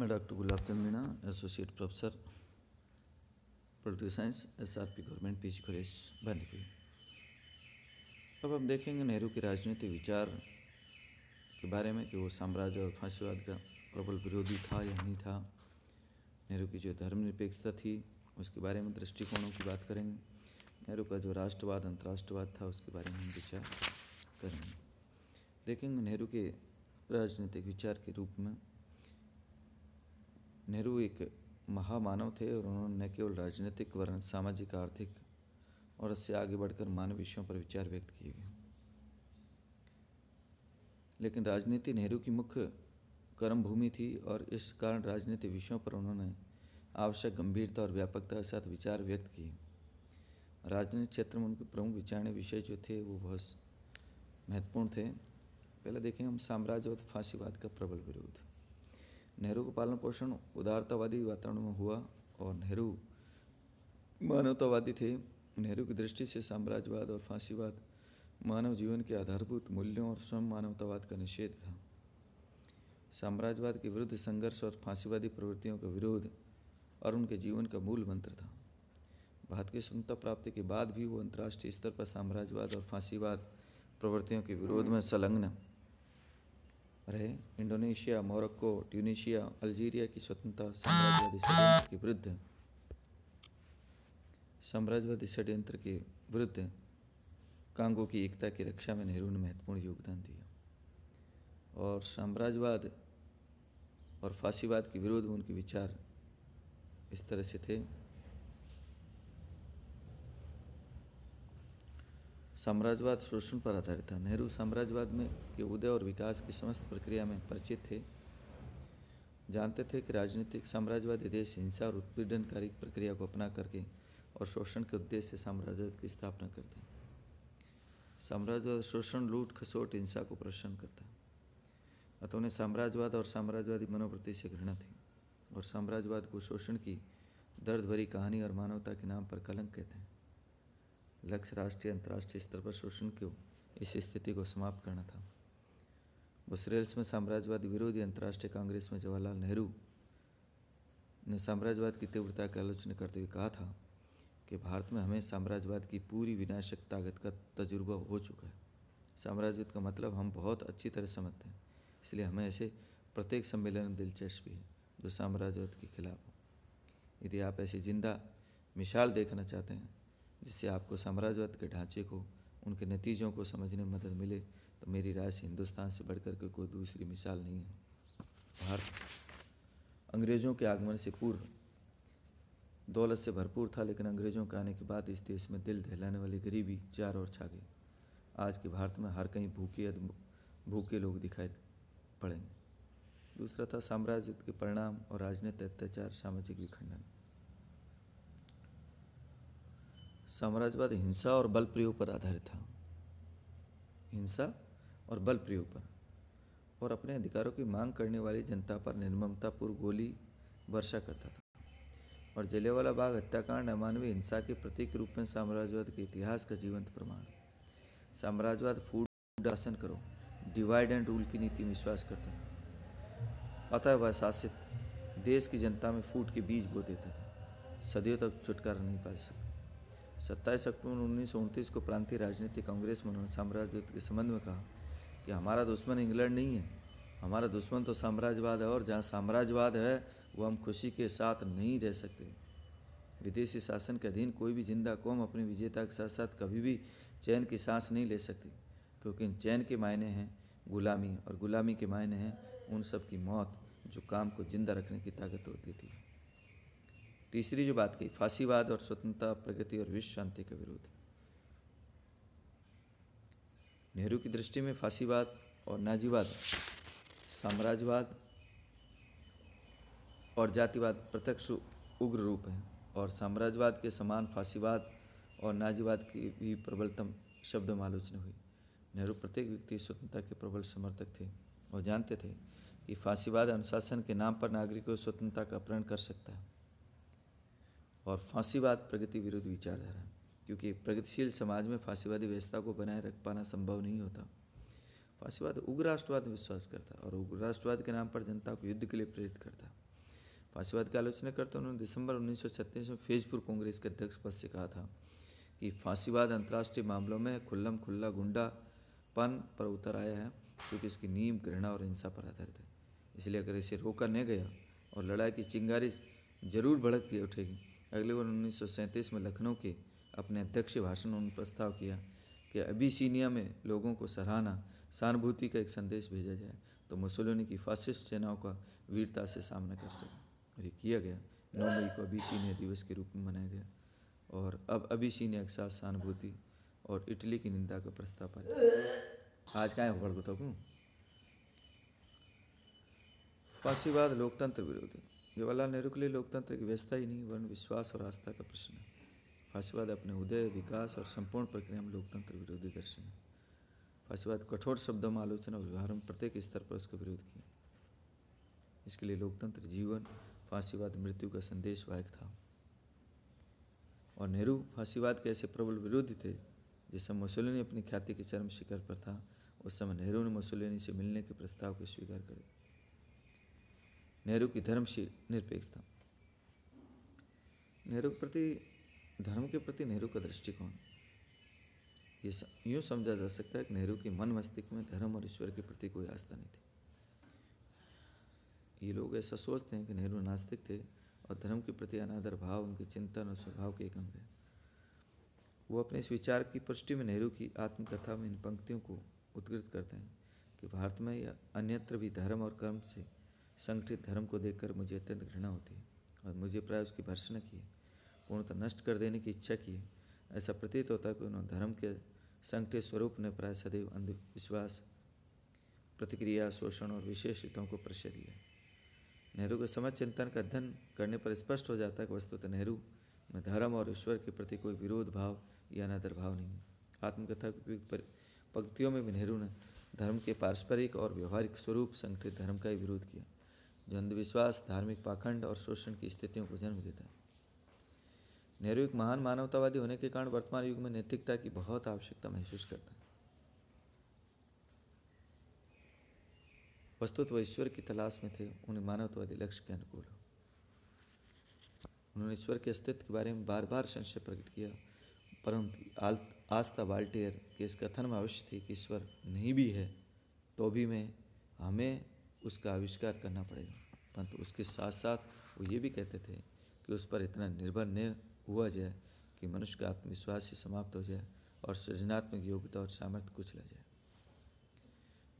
मैं doctor Gulab Chand Meena associate professor political science S R P government P G college बंदगी अब हम देखेंगे नेहरू के राजनीतिक विचार के बारे में कि वो साम्राज्य और फांसीवाद का प्रबल विरोधी था या नहीं था नेहरू की जो धर्मनिरपेक्षता थी उसके बारे में दृष्टिकोणों की बात करेंगे नेहरू का जो राष्ट्रवाद अंतर्राष्ट्रवाद था उसके बारे में हम विचार करेंगे देखेंगे नेहरू के राजनीतिक विचार के रूप में नेहरू एक महामानव थे और उन्होंने न केवल राजनीतिक वर्ण सामाजिक आर्थिक और इससे आगे बढ़कर मानव विषयों पर विचार व्यक्त किए गए लेकिन राजनीति नेहरू की मुख्य कर्म भूमि थी और इस कारण राजनीति विषयों पर उन्होंने आवश्यक गंभीरता और व्यापकता के साथ विचार व्यक्त किए राजनीतिक क्षेत्र में उनके प्रमुख विचारण विषय जो थे वो बहुत महत्वपूर्ण थे पहले देखें हम साम्राज्य और फांसीवाद का प्रबल विरोध नेहरू का पालन पोषण उदारतावादी वातावरण में हुआ और नेहरू मानवतावादी थे नेहरू की दृष्टि से साम्राज्यवाद और फांसीवाद मानव जीवन के आधारभूत मूल्यों और स्वयं मानवतावाद का निषेध था साम्राज्यवाद के विरुद्ध संघर्ष और फांसीवादी प्रवृत्तियों का विरोध और उनके जीवन का मूल मंत्र था भारत की स्वतंत्रता प्राप्ति के बाद भी वो अंतर्राष्ट्रीय स्तर पर साम्राज्यवाद और फांसीवाद प्रवृत्तियों के विरोध में संलग्न रहे इंडोनेशिया मोरक्को ट्यूनिशिया अल्जीरिया की स्वतंत्रता साम्राज्यवादी षड्यंत्र के विरुद्ध साम्राज्यवादी षड्यंत्र के विरुद्ध कांगो की एकता की रक्षा में नेहरू ने महत्वपूर्ण योगदान दिया और साम्राज्यवाद और फांसीवाद के विरोध में उनके विचार इस तरह से थे साम्राज्यवाद शोषण पर आधारित था नेहरू साम्राज्यवाद में के उदय और विकास की समस्त प्रक्रिया में परिचित थे जानते थे कि राजनीतिक साम्राज्यवादी देश हिंसा और उत्पीड़नकारी प्रक्रिया को अपना करके और शोषण के उद्देश्य से साम्राज्यवाद की स्थापना करते हैं साम्राज्यवाद शोषण लूट खसोट हिंसा को प्रसन्न करता है अतः उन्हें साम्राज्यवाद और साम्राज्यवादी मनोवृत्ति से घृणा थी और साम्राज्यवाद को शोषण की दर्द भरी कहानी और मानवता के नाम पर कलंक कहते हैं लक्ष्य राष्ट्रीय अंतर्राष्ट्रीय स्तर पर शोषण क्यों इस स्थिति को समाप्त करना था बुसरेल्स में साम्राज्यवाद विरोधी अंतर्राष्ट्रीय कांग्रेस में जवाहरलाल नेहरू ने साम्राज्यवाद की तीव्रता की आलोचना करते हुए कहा था कि भारत में हमें साम्राज्यवाद की पूरी विनाशक ताकत का तजुर्बा हो चुका है साम्राज्यवाद का मतलब हम बहुत अच्छी तरह समझते हैं इसलिए हमें ऐसे प्रत्येक सम्मेलन में दिलचस्पी है जो साम्राज्यवाद के खिलाफ हो यदि आप ऐसी जिंदा मिसाल देखना चाहते हैं जिससे आपको साम्राज्यवाद के ढांचे को उनके नतीजों को समझने में मदद मिले तो मेरी राय से हिंदुस्तान से बढ़कर के कोई दूसरी मिसाल नहीं है भारत अंग्रेज़ों के आगमन से पूर्व दौलत से भरपूर था लेकिन अंग्रेज़ों के आने के बाद इस देश में दिल दहलाने वाली गरीबी चार और छा गई आज के भारत में हर कहीं भूखे भूखे लोग दिखाई पड़ेंगे दूसरा था साम्राज्य के परिणाम और राजनीतिक अत्याचार सामाजिक विखंडन साम्राज्यवाद हिंसा और बल प्रयोग पर आधारित था हिंसा और बल प्रयोग पर और अपने अधिकारों की मांग करने वाली जनता पर निर्ममतापूर्व गोली वर्षा करता था और जलेवाला बाग हत्याकांड अमानवीय हिंसा के प्रतीक रूप में साम्राज्यवाद के इतिहास का जीवंत प्रमाण साम्राज्यवाद फूड शासन करो डिवाइड एंड रूल की नीति में विश्वास करता था अतः वह शासित देश की जनता में फूट के बीज बो देता था सदियों तक छुटकारा नहीं पा सकता सत्ताईस अक्टूबर उन्नीस को प्रांतीय राजनीति कांग्रेस में उन्होंने साम्राज्यवाद के संबंध में कहा कि हमारा दुश्मन इंग्लैंड नहीं है हमारा दुश्मन तो साम्राज्यवाद है और जहाँ साम्राज्यवाद है वो हम खुशी के साथ नहीं रह सकते विदेशी शासन के अधीन कोई भी जिंदा कौम अपनी विजेता के साथ साथ कभी भी चैन की सांस नहीं ले सकती क्योंकि इन चैन के मायने हैं गुलामी और गुलामी के मायने हैं उन सब की मौत जो काम को जिंदा रखने की ताकत होती थी तीसरी जो बात कही फांसीवाद और स्वतंत्रता प्रगति और विश्व शांति के विरुद्ध नेहरू की दृष्टि में फांसीवाद और नाजीवाद साम्राज्यवाद और जातिवाद प्रत्यक्ष उग्र रूप हैं और साम्राज्यवाद के समान फांसीवाद और नाजीवाद की भी प्रबलतम शब्द आलोचना हुई नेहरू प्रत्येक व्यक्ति स्वतंत्रता के प्रबल समर्थक थे और जानते थे कि फांसीवाद अनुशासन के नाम पर नागरिकों स्वतंत्रता का अपहरण कर सकता है और फांसीवाद प्रगति विरुद्ध विचारधारा क्योंकि प्रगतिशील समाज में फांसीवादी व्यवस्था को बनाए रख पाना संभव नहीं होता फांसीवाद उग्र राष्ट्रवाद में विश्वास करता और उग्र राष्ट्रवाद के नाम पर जनता को युद्ध के लिए प्रेरित करता फांसीवाद की आलोचना करते उन्होंने दिसंबर उन्नीस में फेजपुर कांग्रेस के अध्यक्ष पद से कहा था कि फांसीवाद अंतर्राष्ट्रीय मामलों में खुल्लम खुल्ला गुंडा पन पर उतर आया है क्योंकि इसकी नींव घृणा और हिंसा पर आधारित है इसलिए अगर इसे रोका नहीं गया और लड़ाई की चिंगारी जरूर भड़कती उठेगी अगले वर्ष उन्नीस में लखनऊ के अपने अध्यक्ष भाषण में प्रस्ताव किया कि अबिसीनिया में लोगों को सराहना सहानुभूति का एक संदेश भेजा जाए तो मुसोलिनी की फासिस्ट सेनाओं का वीरता से सामना कर सके और ये किया गया नौ मई को अबिसीनिया दिवस के रूप में मनाया गया और अब सीनिया के साथ सहानुभूति और इटली की निंदा का प्रस्ताव पर आज का होगा बताऊँ फांसीवाद लोकतंत्र विरोधी जवाहरलाल नेहरू के लिए लोकतंत्र एक व्यवस्था ही नहीं वर्ण विश्वास और आस्था का प्रश्न है फांसीवाद अपने उदय विकास और संपूर्ण प्रक्रिया में लोकतंत्र विरोधी दर्शन है फांसीवाद कठोर शब्दों में आलोचना और व्यवहार में प्रत्येक स्तर पर उसका विरोध किया इसके लिए लोकतंत्र जीवन फांसीवाद मृत्यु का संदेश वाहक था और नेहरू फांसीवाद के ऐसे प्रबल विरोधी थे जिस समय मुसोलिनी अपनी ख्याति के चरम शिखर पर था उस समय नेहरू ने मुसोलिनी से मिलने के प्रस्ताव को स्वीकार कर दिया नेहरू की धर्मशील निरपेक्षता नेहरू के प्रति धर्म के प्रति नेहरू का दृष्टिकोण ये यूँ समझा जा सकता है कि नेहरू की मन मस्तिष्क में धर्म और ईश्वर के प्रति कोई आस्था नहीं थी ये लोग ऐसा सोचते हैं कि नेहरू नास्तिक थे और धर्म के प्रति अनादर भाव उनके चिंतन और स्वभाव के एक अंग है वो अपने इस विचार की पुष्टि में नेहरू की आत्मकथा में इन पंक्तियों को उत्कृत करते हैं कि भारत में या अन्यत्र भी धर्म और कर्म से संगठित धर्म को देखकर मुझे अत्यंत घृणा होती है और मुझे प्राय उसकी भर्सना की है पूर्णतः नष्ट कर देने की इच्छा की है ऐसा प्रतीत होता है कि उन्होंने धर्म के संगठित स्वरूप ने प्राय सदैव अंधविश्वास प्रतिक्रिया शोषण और विशेष हितों को परिचय दिया नेहरू के समाज चिंतन का अध्ययन करने पर स्पष्ट हो जाता है कि वस्तुतः नेहरू में धर्म और ईश्वर के प्रति कोई विरोध भाव या अनादर भाव नहीं है आत्मकथा की पंक्तियों में भी नेहरू ने धर्म के पारस्परिक और व्यवहारिक स्वरूप संगठित धर्म का ही विरोध किया जो अंधविश्वास धार्मिक पाखंड और शोषण की स्थितियों को जन्म देता है नेहरू एक महान मानवतावादी होने के कारण वर्तमान युग में नैतिकता की बहुत आवश्यकता महसूस करता है वस्तुत वह ईश्वर की तलाश में थे उन्हें मानवतावादी लक्ष्य के अनुकूल हो उन्होंने ईश्वर के अस्तित्व के बारे में बार बार संशय प्रकट किया परंतु आस्था वाल्टेयर के इस कथन में अवश्य थी कि ईश्वर नहीं भी है तो भी मैं हमें उसका आविष्कार करना पड़ेगा परंतु उसके साथ साथ वो ये भी कहते थे कि उस पर इतना निर्भर न हुआ जाए कि मनुष्य का आत्मविश्वास ही समाप्त हो जाए और सृजनात्मक योग्यता और सामर्थ्य कुचला जाए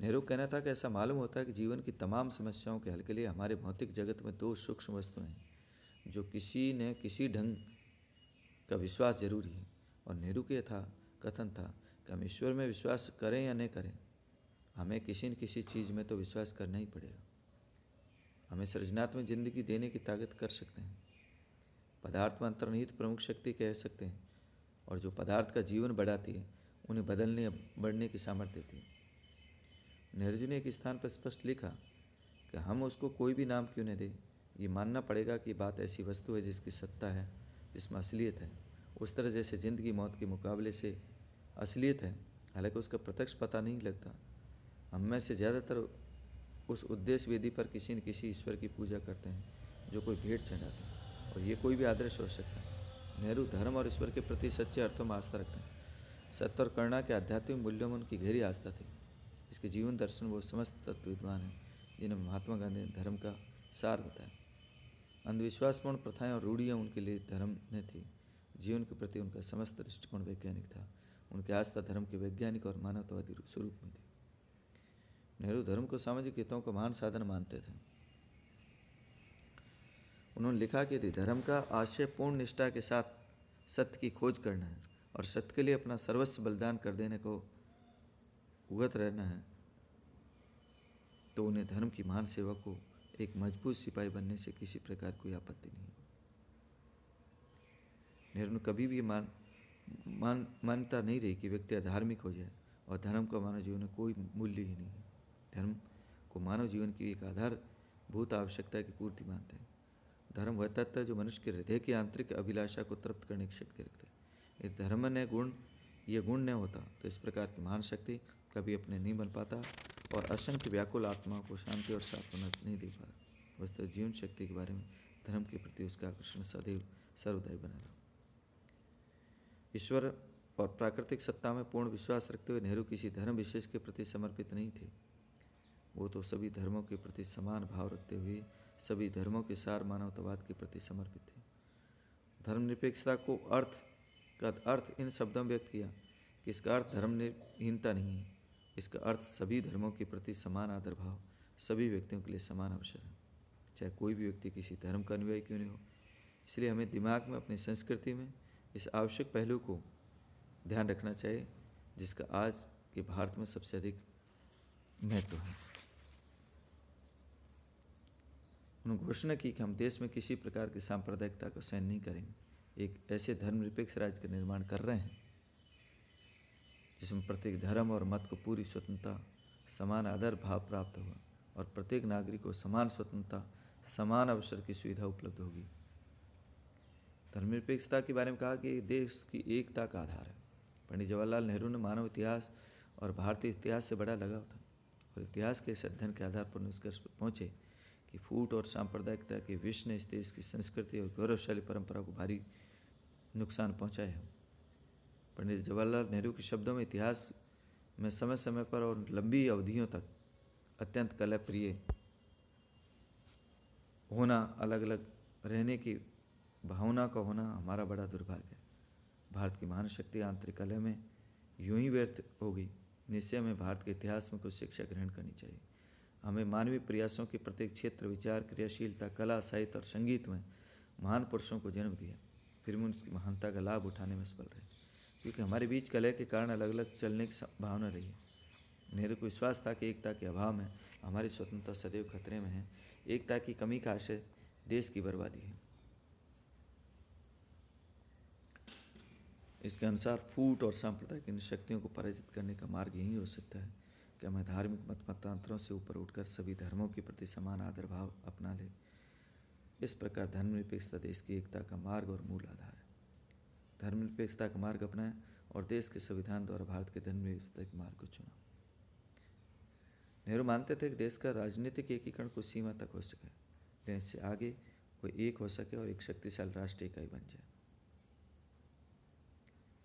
नेहरू कहना था कि ऐसा मालूम होता है कि जीवन की तमाम समस्याओं के हल के लिए हमारे भौतिक जगत में दो सूक्ष्म वस्तुएं हैं जो किसी ने किसी ढंग का विश्वास जरूरी है और नेहरू के था कथन था कि हम ईश्वर में विश्वास करें या न करें हमें किसी न किसी चीज़ में तो विश्वास करना ही पड़ेगा हमें सृजनात्मक जिंदगी देने की ताकत कर सकते हैं पदार्थ में अंतर्निहित प्रमुख शक्ति कह सकते हैं और जो पदार्थ का जीवन बढ़ाती है उन्हें बदलने बढ़ने की सामर्थ्य देती है नेहरू ने एक स्थान पर स्पष्ट लिखा कि हम उसको कोई भी नाम क्यों न दें ये मानना पड़ेगा कि बात ऐसी वस्तु है जिसकी सत्ता है जिसमें असलियत है उस तरह जैसे ज़िंदगी मौत के मुकाबले से असलियत है हालांकि उसका प्रत्यक्ष पता नहीं लगता हम में से ज़्यादातर उस उद्देश्य वेदी पर किसी न किसी ईश्वर की पूजा करते हैं जो कोई भेंट चढ़ाते हैं और ये कोई भी आदर्श हो सकता है नेहरू धर्म और ईश्वर के प्रति सच्चे अर्थों में आस्था रखते हैं सत्य और करुणा के आध्यात्मिक मूल्यों में उनकी गहरी आस्था थी इसके जीवन दर्शन वो समस्त तत्व विद्वान हैं जिन्हें महात्मा गांधी ने धर्म का सार बताया अंधविश्वासपूर्ण प्रथाएं और रूढ़ियाँ उनके लिए धर्म ने थी जीवन के प्रति उनका समस्त दृष्टिकोण वैज्ञानिक था उनकी आस्था धर्म के वैज्ञानिक और मानवतावादी स्वरूप में थी नेहरू धर्म को सामाजिक हितों का महान साधन मानते थे उन्होंने लिखा कि यदि धर्म का आशय पूर्ण निष्ठा के साथ सत्य की खोज करना है और सत्य के लिए अपना सर्वस्व बलिदान कर देने को उगत रहना है तो उन्हें धर्म की महान सेवा को एक मजबूत सिपाही बनने से किसी प्रकार कोई आपत्ति नहीं होगी नेहरू ने कभी भी मान मान मान्यता नहीं रही कि व्यक्ति अधार्मिक हो जाए और धर्म का मानव जीवन में कोई मूल्य ही नहीं है धर्म को मानव जीवन की एक आधारभूत आवश्यकता की पूर्ति मानते हैं धर्म वह तत्व जो मनुष्य के हृदय की आंतरिक अभिलाषा को तृप्त करने की शक्ति रखता है इस धर्म ने गुण ये गुण न होता तो इस प्रकार की महान शक्ति कभी अपने नहीं बन पाता और असंख्य व्याकुल आत्माओं को शांति और सांत्वना नहीं दे पाता वस्तु तो जीवन शक्ति के बारे में धर्म के प्रति उसका आकर्षण सदैव सर्वदय बना रहा ईश्वर और प्राकृतिक सत्ता में पूर्ण विश्वास रखते हुए नेहरू किसी धर्म विशेष के प्रति समर्पित नहीं थे वो तो सभी धर्मों के प्रति समान भाव रखते हुए सभी धर्मों के सार मानवतावाद के प्रति समर्पित थे धर्मनिरपेक्षता को अर्थ का अर्थ इन शब्दों में व्यक्त किया कि इसका अर्थ धर्महीनता नहीं है इसका अर्थ सभी धर्मों के प्रति समान आदर भाव सभी व्यक्तियों के लिए समान अवसर है चाहे कोई भी व्यक्ति किसी धर्म का अनुयायी क्यों नहीं हो इसलिए हमें दिमाग में अपनी संस्कृति में इस आवश्यक पहलू को ध्यान रखना चाहिए जिसका आज के भारत में सबसे अधिक महत्व है उन्होंने घोषणा की कि हम देश में किसी प्रकार की सांप्रदायिकता को सहन नहीं करेंगे एक ऐसे धर्मनिरपेक्ष राज्य का निर्माण कर रहे हैं जिसमें प्रत्येक धर्म और मत को पूरी स्वतंत्रता समान आदर भाव प्राप्त होगा और प्रत्येक नागरिक को समान स्वतंत्रता समान अवसर की सुविधा उपलब्ध होगी धर्मनिरपेक्षता के बारे में कहा कि देश की एकता का आधार है पंडित जवाहरलाल नेहरू ने मानव इतिहास और भारतीय इतिहास से बड़ा लगाव था और इतिहास के इस अध्ययन के आधार पर निष्कर्ष पर पहुँचे कि फूट और सांप्रदायिकता के विष ने इस देश की संस्कृति और गौरवशाली परंपरा को भारी नुकसान पहुंचाया है पंडित जवाहरलाल नेहरू के शब्दों में इतिहास में समय समय पर और लंबी अवधियों तक अत्यंत कला प्रिय होना अलग अलग रहने की भावना का होना हमारा बड़ा दुर्भाग्य है भारत की महान शक्ति आंतरिक कला में यूं ही व्यर्थ हो गई निश्चय में भारत के इतिहास में कुछ शिक्षा ग्रहण करनी चाहिए हमें मानवीय प्रयासों के प्रत्येक क्षेत्र विचार क्रियाशीलता कला साहित्य और संगीत में महान पुरुषों को जन्म दिया फिर भी उनकी महानता का लाभ उठाने में सफल रहे क्योंकि हमारे बीच कलह के कारण अलग अलग चलने की संभावना रही है नेहरू को विश्वास था कि एकता के अभाव में हमारी स्वतंत्रता सदैव खतरे में है एकता की कमी का आशय देश की बर्बादी है इसके अनुसार फूट और सांप्रदायिक इन शक्तियों को पराजित करने का मार्ग यही हो सकता है कि मैं धार्मिक मत मतांतरों से ऊपर उठकर सभी धर्मों के प्रति समान आदर भाव अपना ले इस प्रकार धर्मनिरपेक्षता देश की एकता का मार्ग और मूल आधार है धर्मनिरपेक्षता का मार्ग अपनाएं और देश के संविधान द्वारा भारत के धर्मनिरपेक्षता के मार्ग को चुना नेहरू मानते थे कि देश का राजनीतिक एकीकरण कुछ सीमा तक हो सके लेकिन इससे आगे वो एक हो सके और एक शक्तिशाली राष्ट्रीय इकाई बन जाए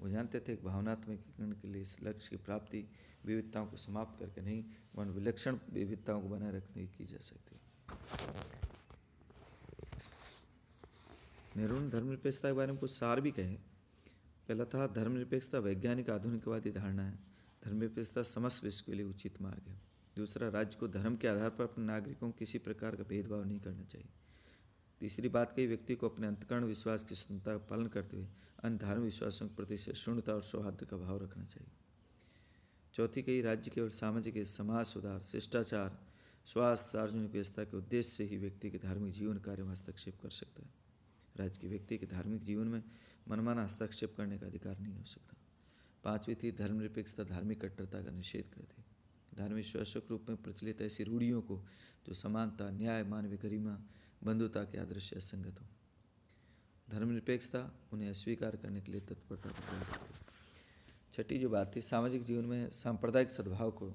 वो जानते थे कि भावनात्मक एकीकरण के लिए इस लक्ष्य की प्राप्ति विविधताओं को समाप्त करके नहीं वन विलक्षण विविधताओं को बनाए रखने की जा सकती नेहरू ने धर्मनिरपेक्षता के बारे में कुछ सार भी कहे पहला था धर्मनिरपेक्षता वैज्ञानिक आधुनिकवादी धारणा है धर्मनिरपेक्षता समस्त विश्व के लिए उचित मार्ग है दूसरा राज्य को धर्म के आधार पर अपने नागरिकों को किसी प्रकार का भेदभाव नहीं करना चाहिए तीसरी बात कही व्यक्ति को अपने अंतकरण विश्वास की स्वतंत्रता का पालन करते हुए अन्य धार्मिक विश्वासों के प्रति शून्यता और सौहार्द का भाव रखना चाहिए चौथी कही राज्य के और सामाजिक समाज सुधार शिष्टाचार स्वास्थ्य सार्वजनिक व्यवस्था के उद्देश्य से ही व्यक्ति के धार्मिक जीवन कार्य में हस्तक्षेप कर सकता है राज्य के व्यक्ति के धार्मिक जीवन में मनमाना हस्तक्षेप करने का अधिकार नहीं हो सकता पांचवी थी धर्मनिरपेक्षता धार्मिक कट्टरता का निषेध करती धार्मिक के रूप में प्रचलित ऐसी रूढ़ियों को जो समानता न्याय मानवीय गरिमा बंधुता के आदर्श संगत असंगत हो धर्मनिरपेक्षता उन्हें अस्वीकार करने के लिए तत्परता छठी जो बात थी सामाजिक जीवन में सांप्रदायिक सद्भाव को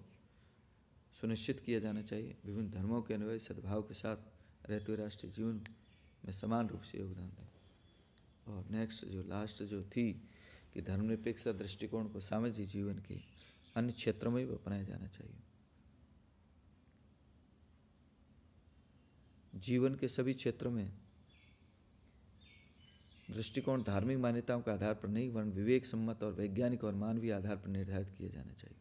सुनिश्चित किया जाना चाहिए विभिन्न धर्मों के अनुयायी सद्भाव के साथ रहते हुए राष्ट्रीय जीवन में समान रूप से योगदान दें और नेक्स्ट जो लास्ट जो थी कि धर्मनिरपेक्षता दृष्टिकोण को सामाजिक जीवन के अन्य क्षेत्रों में भी अपनाया जाना चाहिए जीवन के सभी क्षेत्रों में दृष्टिकोण धार्मिक मान्यताओं के आधार पर नहीं वर्ण विवेक सम्मत और वैज्ञानिक और मानवीय आधार पर निर्धारित किए जाने चाहिए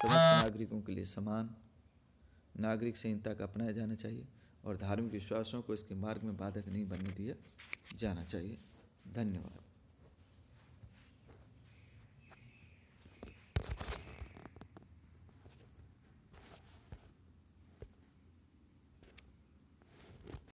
समस्त नागरिकों के लिए समान नागरिक संहिता का अपनाया जाना चाहिए और धार्मिक विश्वासों को इसके मार्ग में बाधक नहीं बनने दिया जाना चाहिए धन्यवाद